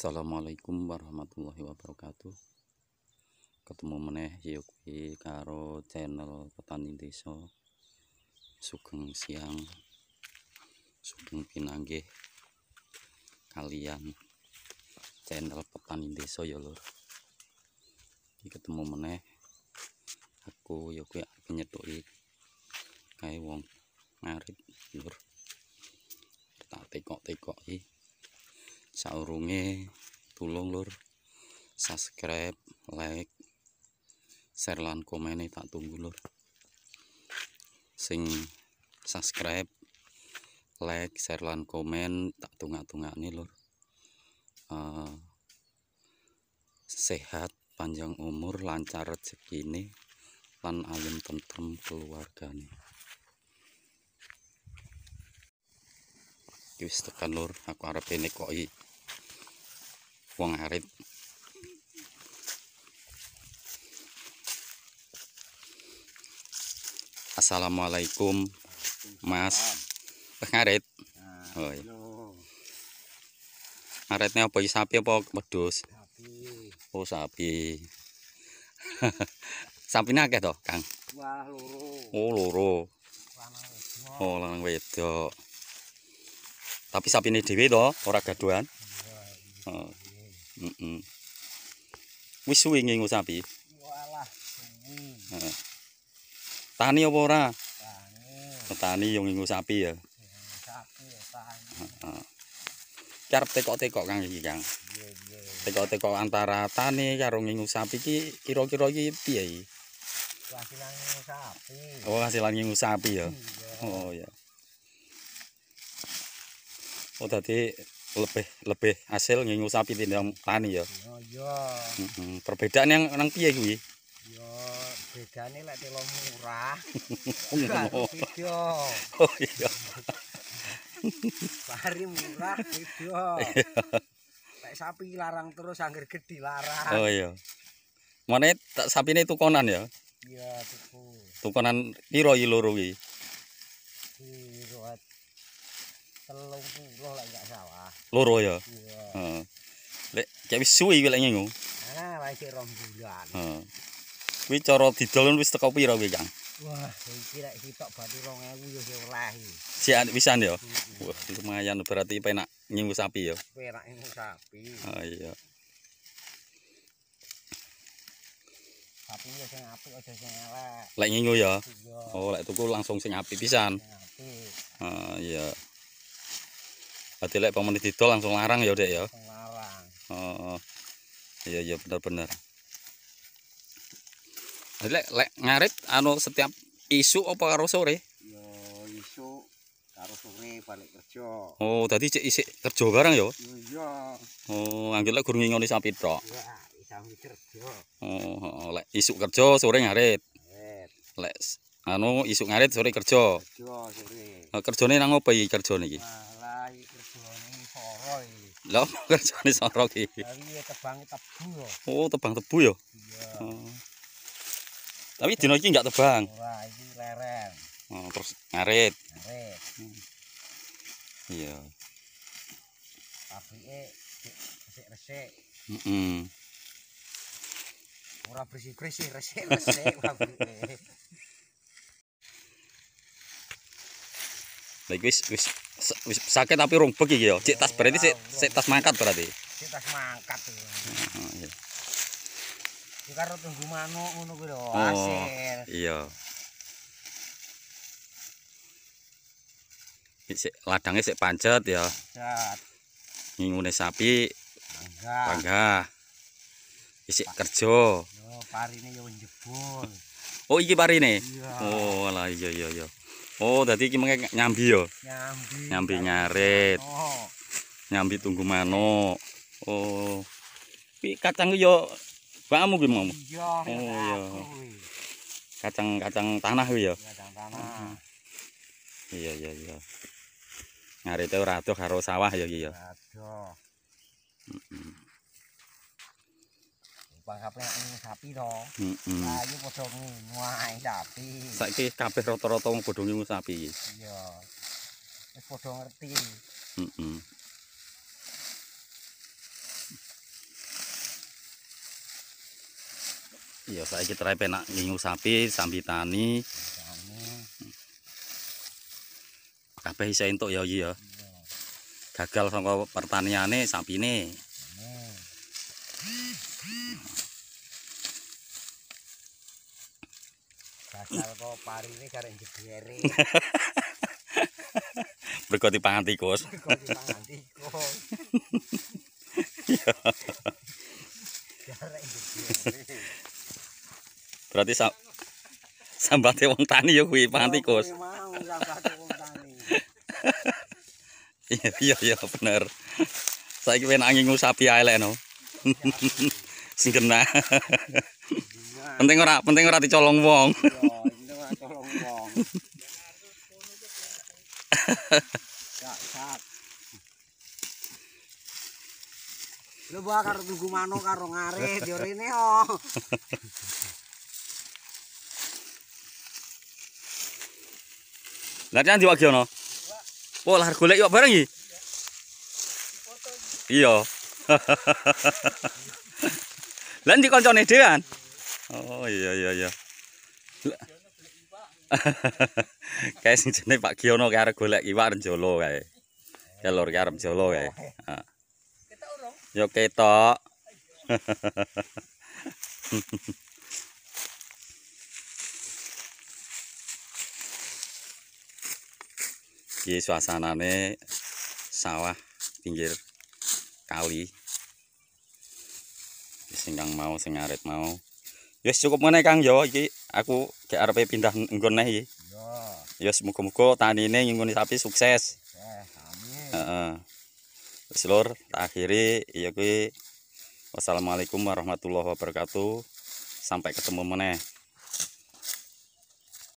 Assalamualaikum warahmatullahi wabarakatuh ketemu meneh Yuki karo channel petani desa sugeng siang sugeng pinanggih kalian channel petani desa ya lor ketemu meneh aku Yuki nyetuki kayak wong ngarit lor teko teko tekok saurunge tulung lur subscribe like share lan komen tak tunggu lur sing subscribe like share lan komen tak tunggu-tunggu nih lur uh, sehat panjang umur lancar rezeki ini lan alim tentrem keluarga nih tekan lur aku harap kok koi wong arit Assalamualaikum Mas pengarit nah, oh, iya. iya. ngaretnya apa iya, sapi apa wedus oh sapi sapi akeh toh Kang wah loro oh loro oh lanang wedok tapi sapi ini dewi toh ora gaduhan iya, oh. Heeh. Mm -mm. Wis suwi nggih ngusapi. Walah. Tani apa ora? Tani. Petani yo nggih sapi ya. Heeh. Cara tekok-tekok Kang iki Kang. Tekok-tekok antara tani karo nggih sapi iki kira-kira iki piye iki? Hasilane sapi Oh, hasilane sapi ya. Oh, ya. Oh, dadi lebih lebih hasil nyinggu sapi di dalam tani ya. Oh, iya. Ya. Hmm, yang nang piye gue? Ya bedanya lah telo murah. Video. oh iya. Hari murah video. Kayak sapi larang terus angger gede larang. Oh iya. Mana tak sapi ini tukonan ya? Iya tukonan. Tukonan piro iloro gue? Piro 30 lek gak salah. Loro ya. Iya. Lek cek wis suwi lek ngono. Nah, wis rong bulan. Heeh. Kuwi cara didol wis teko pira kuwi, Kang? Wah, iki lek sitok bathi 2000 ya oleh. Si wisan ya. Wah, lumayan berarti penak nyimu sapi ya. Penak nyimu sapi. Oh iya. Sapi ya sing apik aja sing elek. Lek ngingu ya. Oh, lek tuku langsung sing apik pisan. Heeh, iya. Uh, iya. Berarti lek pemenit langsung larang ya, Dek ya. Larang. Oh, Iya, iya benar-benar. Lek lek ngarit anu setiap isu apa sore? Yo, isu karo sore balik kerja. Oh, tadi cek isik kerja bareng ya? Iya. Oh, anggil lek gurung ngoni sapi tok. Iya, isa kerja. Oh, oh, lek isuk kerja sore ngarit. Ngarit. Lek anu isuk ngarit sore kerja. Kerja sore. Kerjane nang opo iki kerjane iki? Lah kerjane soro iki. tebang tebu yo. Oh, tebang tebu yo. Iya. Oh. Tapi dina iki enggak tebang. Ora, iki leren. Oh, terus ngarit. Ngarit. Hmm. Iya. Apike resik resik. Heeh. Ora bersih-bersih resik-resik apike. Baik wis wis wis sakit tapi rumpek iki ya. Cek tas berarti sik sik tas mangkat berarti. Cek tas mangkat. Heeh. Oh, iki karo tunggu manuk ngono kuwi lho. Oh. Iya. Iki sik ladange sik pancet ya. Pancet. Ngune sapi. Panggah. Panggah. Isik kerja. Yo parine yo njebul. Oh iki parine. Iya. Oh alah iya iya iya. Oh, tadi iki mengek nyambi ya. Nyambi. Nyambi nyarit. Manu. Nyambi tunggu manuk. Oh. Pi kacang yo bakmu ki mau. Oh iya. Kacang-kacang tanah kuwi ya. Kacang tanah. Hmm. Iya iya iya. Nyarite ora adoh karo sawah ya iki ya. Adoh. Heeh. Hmm, hmm. sapi sapi. kabeh rata-rata wong bodho ngimu sapi iya wis bodho ngerti heeh iya saiki trai penak ngimu sapi sambi tani kabeh iso entuk ya iya gagal sangka pertaniane sapine Hmm. Dasar kok pari ini karek jebiere. Berko dipangan tikus. Berko dipangan tikus. Berarti sa sambate wong tani ya kuwi pangan tikus. Iya, iya, iya, bener. Saya kira nangis ngusapi aja, no. Singkena. penting ora penting ora dicolong wong oh, lu buah karo tunggu mano karo ngare diore ini oh lari nanti wakil no oh golek yuk bareng yi iya lari nanti konconnya dia kan Oh iya iya iya. Kae sing jenenge Pak Giono kae arek golek iwak jolo kae. Ya lur kae arep jolo kae. Yo ketok. Iki suasanane sawah pinggir kali. Sing mau sing arit mau. Ya, cukup mana kang yo iki aku ke RP pindah enggon nih. Ya, semoga-moga tani ini enggon tapi sukses. Yeah, amin. Uh, Selor terakhir iya kui wassalamualaikum warahmatullahi wabarakatuh sampai ketemu meneh